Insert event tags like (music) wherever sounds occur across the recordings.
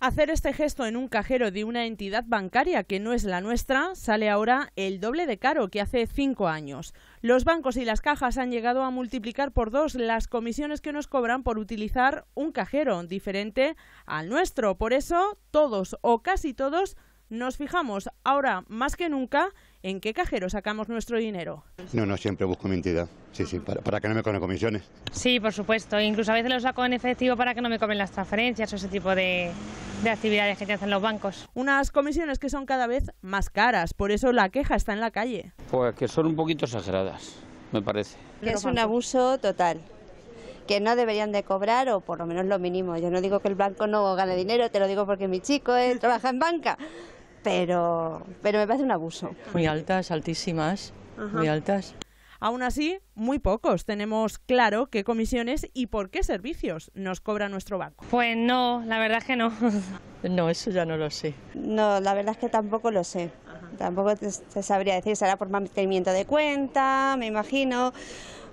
Hacer este gesto en un cajero de una entidad bancaria que no es la nuestra sale ahora el doble de caro que hace cinco años. Los bancos y las cajas han llegado a multiplicar por dos las comisiones que nos cobran por utilizar un cajero diferente al nuestro. Por eso, todos o casi todos nos fijamos ahora más que nunca en qué cajero sacamos nuestro dinero. No, no, siempre busco mi entidad, sí, sí, para, que no me cobren comisiones. Sí, por supuesto, incluso a veces lo saco en efectivo para que no me comen las transferencias o ese tipo de, de actividades que te hacen los bancos. Unas comisiones que son cada vez más caras, por eso la queja está en la calle. Pues que son un poquito exageradas, me parece. Que es un abuso total que no deberían de cobrar o por lo menos lo mínimo. Yo no digo que el banco no gane dinero, te lo digo porque mi chico él eh, (laughs) trabaja en banca, pero, pero me parece un abuso. Muy altas, altísimas, muy altas. Aún así, muy pocos tenemos claro qué comisiones y por qué servicios nos cobra nuestro banco. Pues no, la verdad es que no. (laughs) No, eso ya no lo sé. No, la verdad es que tampoco lo sé. Tampoco se sabría decir, será por mantenimiento de cuenta, me imagino,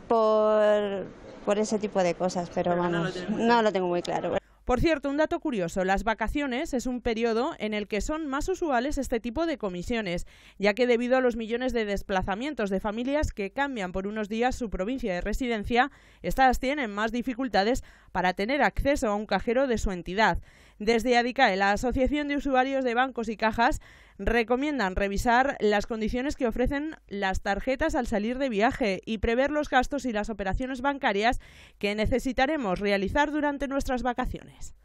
por, por ese tipo de cosas, pero, bueno, vamos, no lo tengo muy claro. Por cierto, un dato curioso, las vacaciones es un periodo en el que son más usuales este tipo de comisiones, ya que debido a los millones de desplazamientos de familias que cambian por unos días su provincia de residencia, estas tienen más dificultades para tener acceso a un cajero de su entidad. Desde ADICAE, la Asociación de Usuarios de Bancos y Cajas, recomiendan revisar las condiciones que ofrecen las tarjetas al salir de viaje y prever los gastos y las operaciones bancarias que necesitaremos realizar durante nuestras vacaciones.